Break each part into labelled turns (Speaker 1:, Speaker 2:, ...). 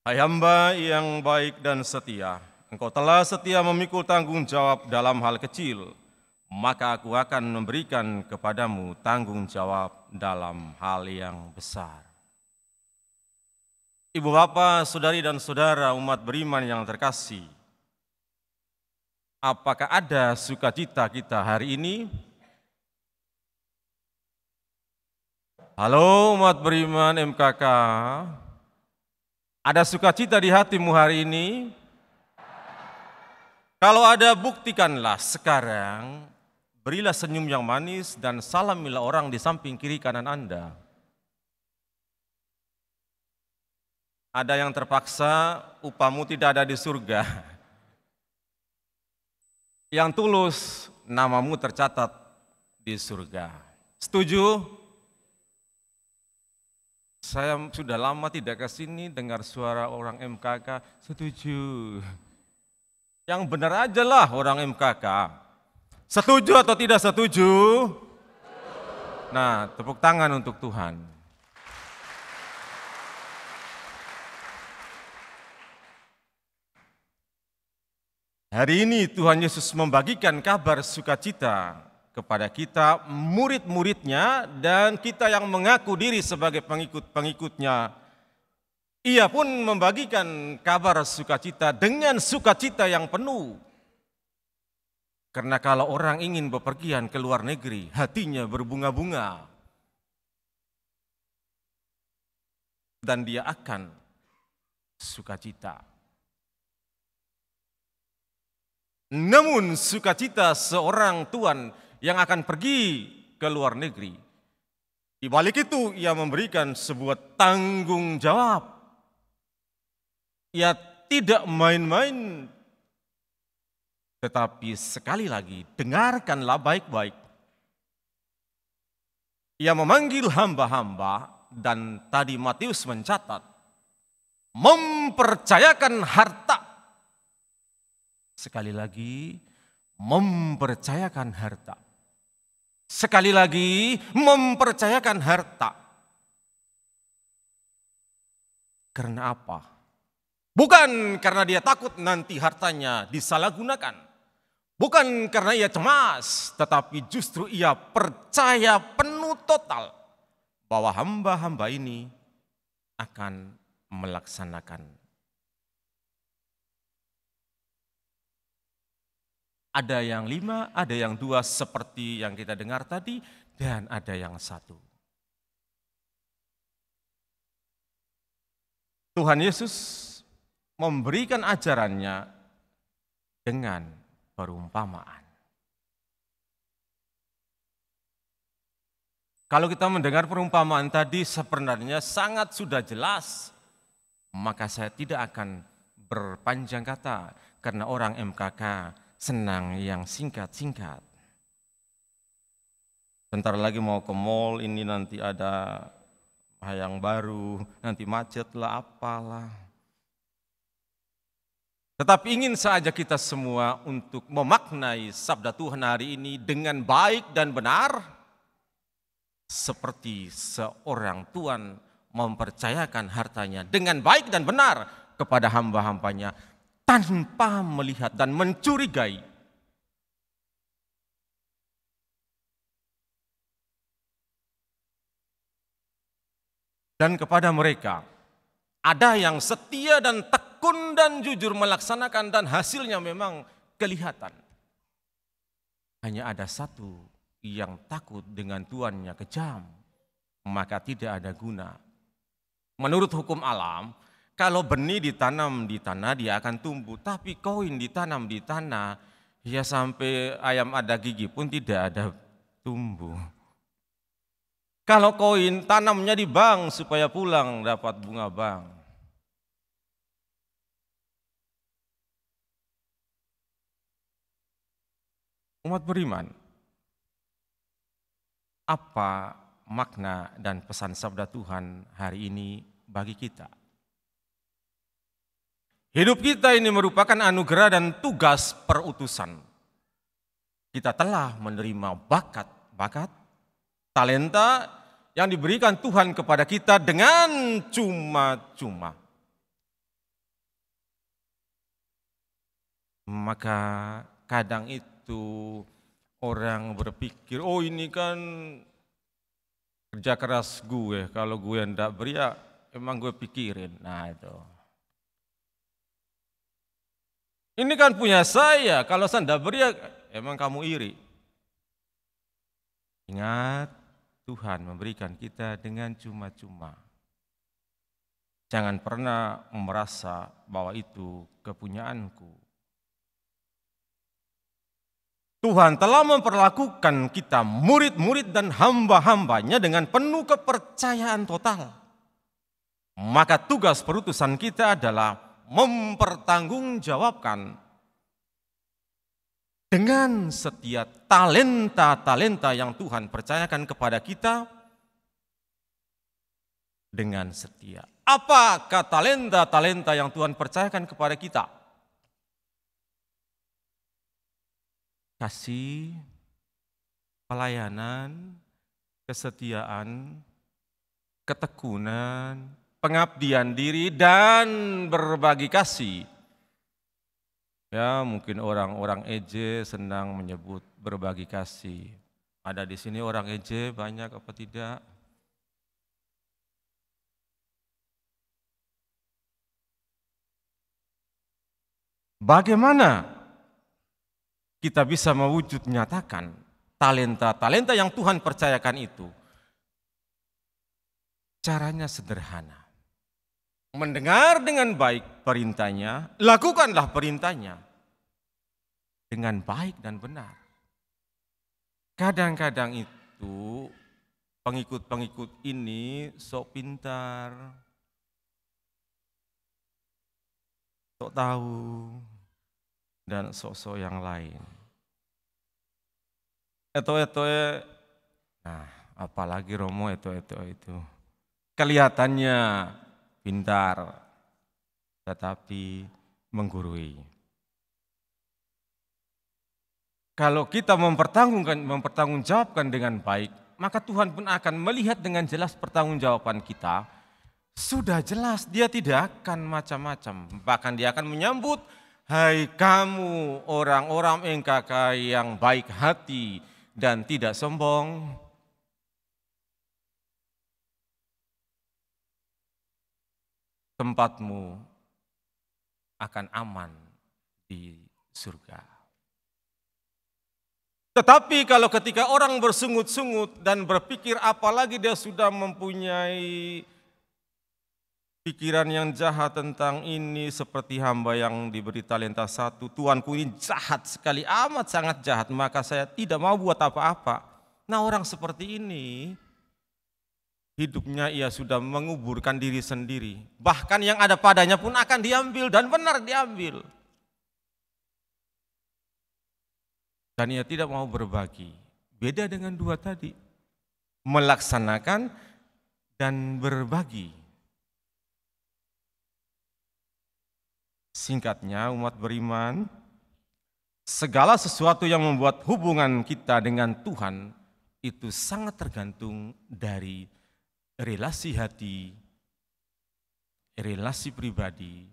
Speaker 1: Hai hamba yang baik dan setia, engkau telah setia memikul tanggung jawab dalam hal kecil, maka aku akan memberikan kepadamu tanggung jawab dalam hal yang besar. Ibu bapa, saudari dan saudara umat beriman yang terkasih, apakah ada sukacita kita hari ini? Halo umat beriman MKK, ada sukacita di hatimu hari ini? Kalau ada, buktikanlah sekarang. Berilah senyum yang manis dan salamilah orang di samping kiri kanan Anda. Ada yang terpaksa, upamu tidak ada di surga. Yang tulus, namamu tercatat di surga. Setuju? Saya sudah lama tidak ke sini dengar suara orang MKK, setuju. Yang benar aja lah orang MKK. Setuju atau tidak setuju? Nah, tepuk tangan untuk Tuhan. Hari ini Tuhan Yesus membagikan kabar sukacita kepada kita, murid-muridnya, dan kita yang mengaku diri sebagai pengikut-pengikutnya. Ia pun membagikan kabar sukacita dengan sukacita yang penuh. Karena kalau orang ingin bepergian ke luar negeri, hatinya berbunga-bunga. Dan dia akan sukacita. Namun sukacita seorang tuan yang akan pergi ke luar negeri. Di balik itu ia memberikan sebuah tanggung jawab. Ia tidak main-main. Tetapi sekali lagi dengarkanlah baik-baik. Ia memanggil hamba-hamba dan tadi Matius mencatat mempercayakan harta. Sekali lagi mempercayakan harta. Sekali lagi mempercayakan harta. Karena apa? Bukan karena dia takut nanti hartanya disalahgunakan. Bukan karena ia cemas, tetapi justru ia percaya penuh total bahwa hamba-hamba ini akan melaksanakan Ada yang lima, ada yang dua seperti yang kita dengar tadi, dan ada yang satu. Tuhan Yesus memberikan ajarannya dengan perumpamaan. Kalau kita mendengar perumpamaan tadi sebenarnya sangat sudah jelas, maka saya tidak akan berpanjang kata karena orang MKK senang yang singkat-singkat. Bentar lagi mau ke mall, ini nanti ada yang baru, nanti macet lah, apalah. Tetapi ingin saja kita semua untuk memaknai sabda Tuhan hari ini dengan baik dan benar, seperti seorang tuan mempercayakan hartanya dengan baik dan benar kepada hamba-hambanya tanpa melihat dan mencurigai. Dan kepada mereka, ada yang setia dan tekun dan jujur melaksanakan dan hasilnya memang kelihatan. Hanya ada satu yang takut dengan tuannya kejam, maka tidak ada guna. Menurut hukum alam, kalau benih ditanam di tanah dia akan tumbuh, tapi koin ditanam di tanah, ya sampai ayam ada gigi pun tidak ada tumbuh. Kalau koin tanamnya di bank supaya pulang dapat bunga bank. Umat beriman, apa makna dan pesan sabda Tuhan hari ini bagi kita? Hidup kita ini merupakan anugerah dan tugas perutusan. Kita telah menerima bakat-bakat, talenta yang diberikan Tuhan kepada kita dengan cuma-cuma. Maka kadang itu orang berpikir, oh ini kan kerja keras gue, kalau gue enggak beria ya emang gue pikirin. Nah itu. Ini kan punya saya, kalau saya tidak beri, emang kamu iri. Ingat, Tuhan memberikan kita dengan cuma-cuma. Jangan pernah merasa bahwa itu kepunyaanku. Tuhan telah memperlakukan kita murid-murid dan hamba-hambanya dengan penuh kepercayaan total. Maka tugas perutusan kita adalah mempertanggungjawabkan dengan setiap talenta-talenta yang Tuhan percayakan kepada kita dengan setia. Apakah talenta-talenta yang Tuhan percayakan kepada kita? Kasih, pelayanan, kesetiaan, ketekunan, pengabdian diri dan berbagi kasih. Ya, mungkin orang-orang EJ senang menyebut berbagi kasih. Ada di sini orang EJ banyak apa tidak? Bagaimana kita bisa mewujud nyatakan talenta-talenta yang Tuhan percayakan itu? Caranya sederhana mendengar dengan baik perintahnya, lakukanlah perintahnya dengan baik dan benar. Kadang-kadang itu pengikut-pengikut ini sok pintar, sok tahu, dan sok-sok yang lain. Eto-etoe, nah apalagi Romo eto-eto itu. Kelihatannya pintar, tetapi menggurui. Kalau kita mempertanggungkan, mempertanggungjawabkan dengan baik, maka Tuhan pun akan melihat dengan jelas pertanggungjawaban kita. Sudah jelas dia tidak akan macam-macam, bahkan dia akan menyambut, Hai kamu orang-orang engkau yang baik hati dan tidak sombong, tempatmu akan aman di surga. Tetapi kalau ketika orang bersungut-sungut dan berpikir apalagi dia sudah mempunyai pikiran yang jahat tentang ini seperti hamba yang diberi talenta satu, Tuanku ini jahat sekali, amat sangat jahat, maka saya tidak mau buat apa-apa. Nah orang seperti ini hidupnya ia sudah menguburkan diri sendiri. Bahkan yang ada padanya pun akan diambil dan benar diambil. Dan ia tidak mau berbagi. Beda dengan dua tadi. Melaksanakan dan berbagi. Singkatnya umat beriman, segala sesuatu yang membuat hubungan kita dengan Tuhan itu sangat tergantung dari relasi hati, relasi pribadi,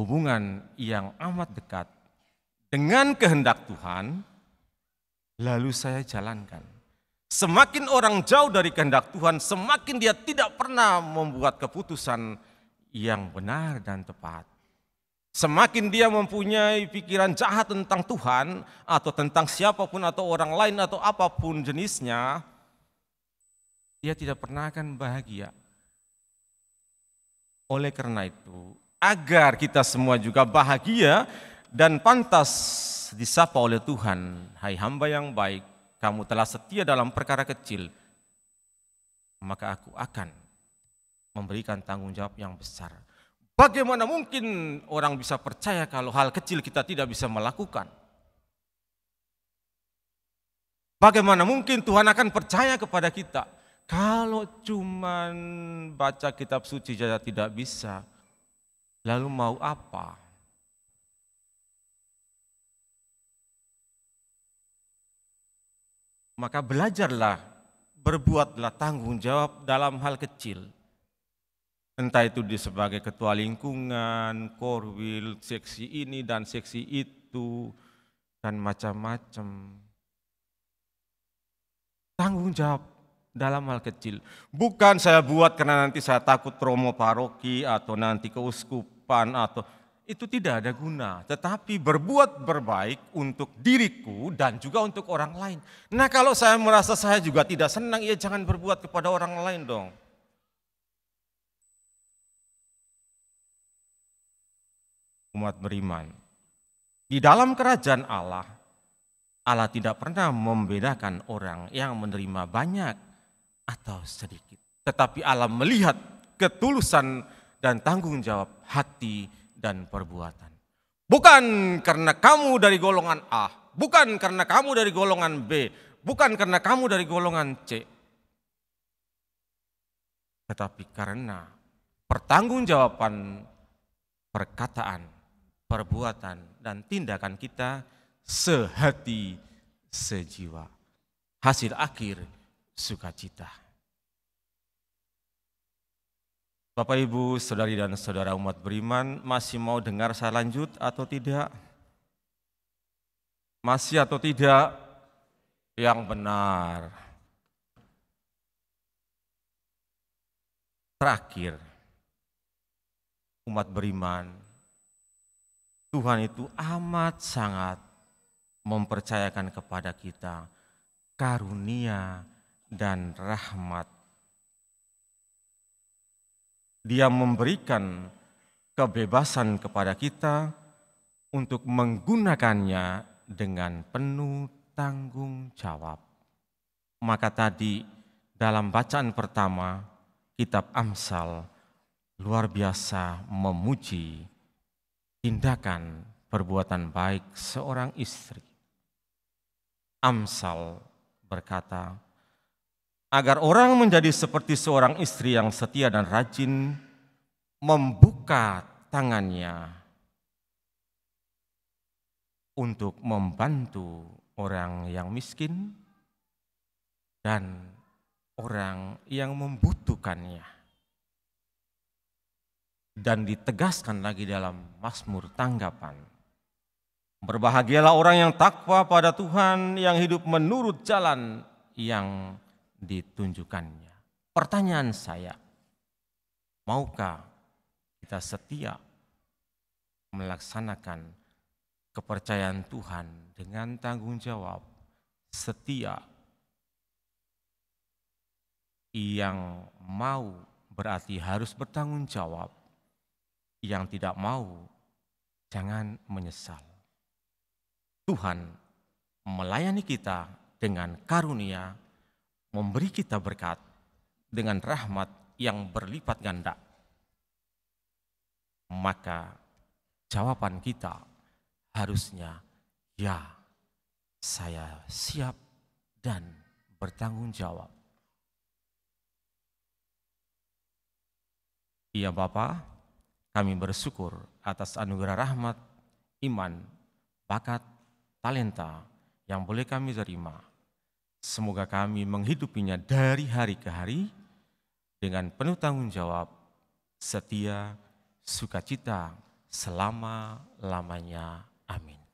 Speaker 1: hubungan yang amat dekat dengan kehendak Tuhan, lalu saya jalankan. Semakin orang jauh dari kehendak Tuhan, semakin dia tidak pernah membuat keputusan yang benar dan tepat. Semakin dia mempunyai pikiran jahat tentang Tuhan atau tentang siapapun atau orang lain atau apapun jenisnya, dia tidak pernah akan bahagia. Oleh karena itu, agar kita semua juga bahagia dan pantas disapa oleh Tuhan, hai hamba yang baik, kamu telah setia dalam perkara kecil, maka aku akan memberikan tanggung jawab yang besar. Bagaimana mungkin orang bisa percaya kalau hal kecil kita tidak bisa melakukan? Bagaimana mungkin Tuhan akan percaya kepada kita? Kalau cuman baca kitab suci saja tidak bisa, lalu mau apa? Maka belajarlah, berbuatlah tanggung jawab dalam hal kecil. Entah itu di sebagai ketua lingkungan, korwil, seksi ini dan seksi itu, dan macam-macam. Tanggung jawab dalam hal kecil. Bukan saya buat karena nanti saya takut promo paroki atau nanti keuskupan atau itu tidak ada guna. Tetapi berbuat berbaik untuk diriku dan juga untuk orang lain. Nah kalau saya merasa saya juga tidak senang, ya jangan berbuat kepada orang lain dong. Umat beriman. Di dalam kerajaan Allah, Allah tidak pernah membedakan orang yang menerima banyak atau sedikit. Tetapi Allah melihat ketulusan dan tanggung jawab hati dan perbuatan. Bukan karena kamu dari golongan A, bukan karena kamu dari golongan B, bukan karena kamu dari golongan C. Tetapi karena pertanggungjawaban perkataan, perbuatan, dan tindakan kita sehati, sejiwa. Hasil akhir sukacita. Bapak Ibu, saudari dan saudara umat beriman, masih mau dengar saya lanjut atau tidak? Masih atau tidak? Yang benar. Terakhir, umat beriman, Tuhan itu amat sangat mempercayakan kepada kita karunia dan rahmat. Dia memberikan kebebasan kepada kita untuk menggunakannya dengan penuh tanggung jawab. Maka tadi dalam bacaan pertama kitab Amsal luar biasa memuji tindakan perbuatan baik seorang istri. Amsal berkata, agar orang menjadi seperti seorang istri yang setia dan rajin membuka tangannya untuk membantu orang yang miskin dan orang yang membutuhkannya. Dan ditegaskan lagi dalam Mazmur tanggapan. Berbahagialah orang yang takwa pada Tuhan, yang hidup menurut jalan yang ditunjukkannya. Pertanyaan saya, maukah kita setia melaksanakan kepercayaan Tuhan dengan tanggung jawab, setia yang mau berarti harus bertanggung jawab, yang tidak mau jangan menyesal. Tuhan melayani kita dengan karunia memberi kita berkat dengan rahmat yang berlipat ganda. Maka jawaban kita harusnya ya, saya siap dan bertanggung jawab. Iya bapak kami bersyukur atas anugerah rahmat, iman, bakat, talenta yang boleh kami terima Semoga kami menghidupinya dari hari ke hari dengan penuh tanggung jawab, setia, sukacita, selama-lamanya. Amin.